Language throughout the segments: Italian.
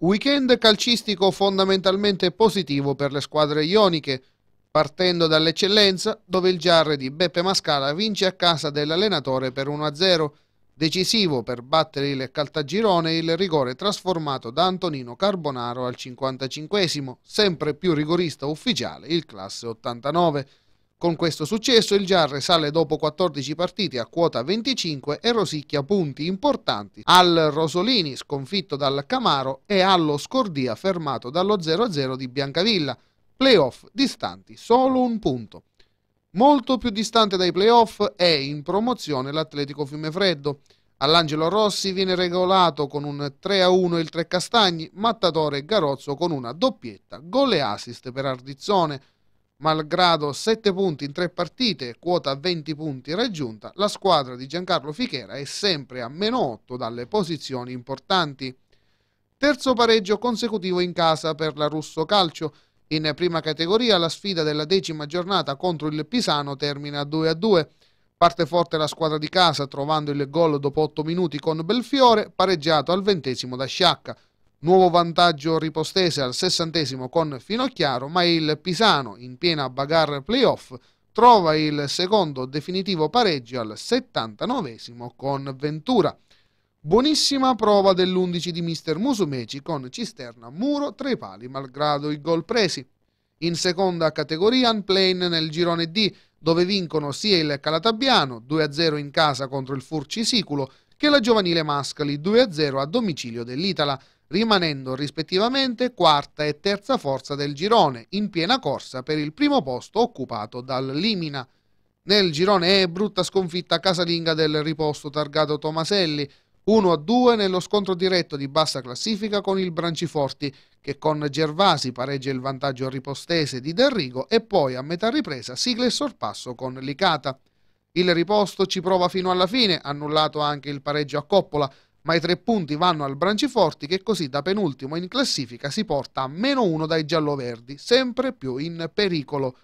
Weekend calcistico fondamentalmente positivo per le squadre ioniche, partendo dall'eccellenza dove il Giarre di Beppe Mascala vince a casa dell'allenatore per 1-0, decisivo per battere il Caltagirone il rigore trasformato da Antonino Carbonaro al 55 sempre più rigorista ufficiale, il classe 89. Con questo successo il Giarre sale dopo 14 partite a quota 25 e rosicchia punti importanti al Rosolini sconfitto dal Camaro e allo Scordia fermato dallo 0-0 di Biancavilla, playoff distanti solo un punto. Molto più distante dai playoff è in promozione l'Atletico Fiumefreddo. All'Angelo Rossi viene regolato con un 3-1 il Trecastagni, Mattatore e Garozzo con una doppietta, gol e assist per Ardizzone. Malgrado 7 punti in 3 partite, quota 20 punti raggiunta, la squadra di Giancarlo Fichera è sempre a meno 8 dalle posizioni importanti. Terzo pareggio consecutivo in casa per la Russo Calcio. In prima categoria la sfida della decima giornata contro il Pisano termina 2-2. Parte forte la squadra di casa trovando il gol dopo 8 minuti con Belfiore, pareggiato al ventesimo da Sciacca. Nuovo vantaggio ripostese al sessantesimo con Finocchiaro, ma il Pisano, in piena bagarre playoff, trova il secondo definitivo pareggio al settantanovesimo con Ventura. Buonissima prova dell'11 di Mister Musumeci con Cisterna Muro tra i pali malgrado i gol presi. In seconda categoria Unplane nel girone D, dove vincono sia il Calatabiano, 2-0 in casa contro il Furci Siculo che la giovanile Mascali 2-0 a domicilio dell'Itala rimanendo rispettivamente quarta e terza forza del girone, in piena corsa per il primo posto occupato dal Limina. Nel girone E brutta sconfitta casalinga del riposto targato Tomaselli, 1-2 nello scontro diretto di bassa classifica con il Branciforti, che con Gervasi pareggia il vantaggio ripostese di Derrigo e poi a metà ripresa sigla il sorpasso con Licata. Il riposto ci prova fino alla fine, annullato anche il pareggio a Coppola, ma i tre punti vanno al Branciforti che così da penultimo in classifica si porta a meno uno dai gialloverdi, sempre più in pericolo.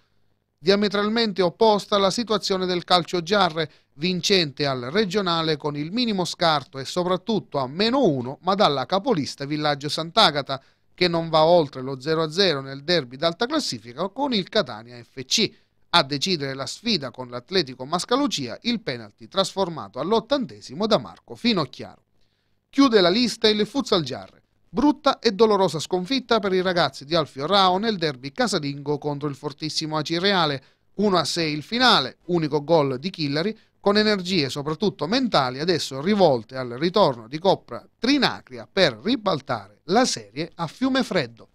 Diametralmente opposta la situazione del calcio Giarre, vincente al regionale con il minimo scarto e soprattutto a meno uno, ma dalla capolista Villaggio Sant'Agata, che non va oltre lo 0-0 nel derby d'alta classifica con il Catania FC. A decidere la sfida con l'Atletico Mascalucia il penalty trasformato all'ottantesimo da Marco Finocchiaro. Chiude la lista il Futsalgiar. Brutta e dolorosa sconfitta per i ragazzi di Alfio Rao nel derby casalingo contro il fortissimo Aci Reale. 1-6 il finale, unico gol di Killari, con energie soprattutto mentali adesso rivolte al ritorno di Coppa Trinacria per ribaltare la serie a fiume freddo.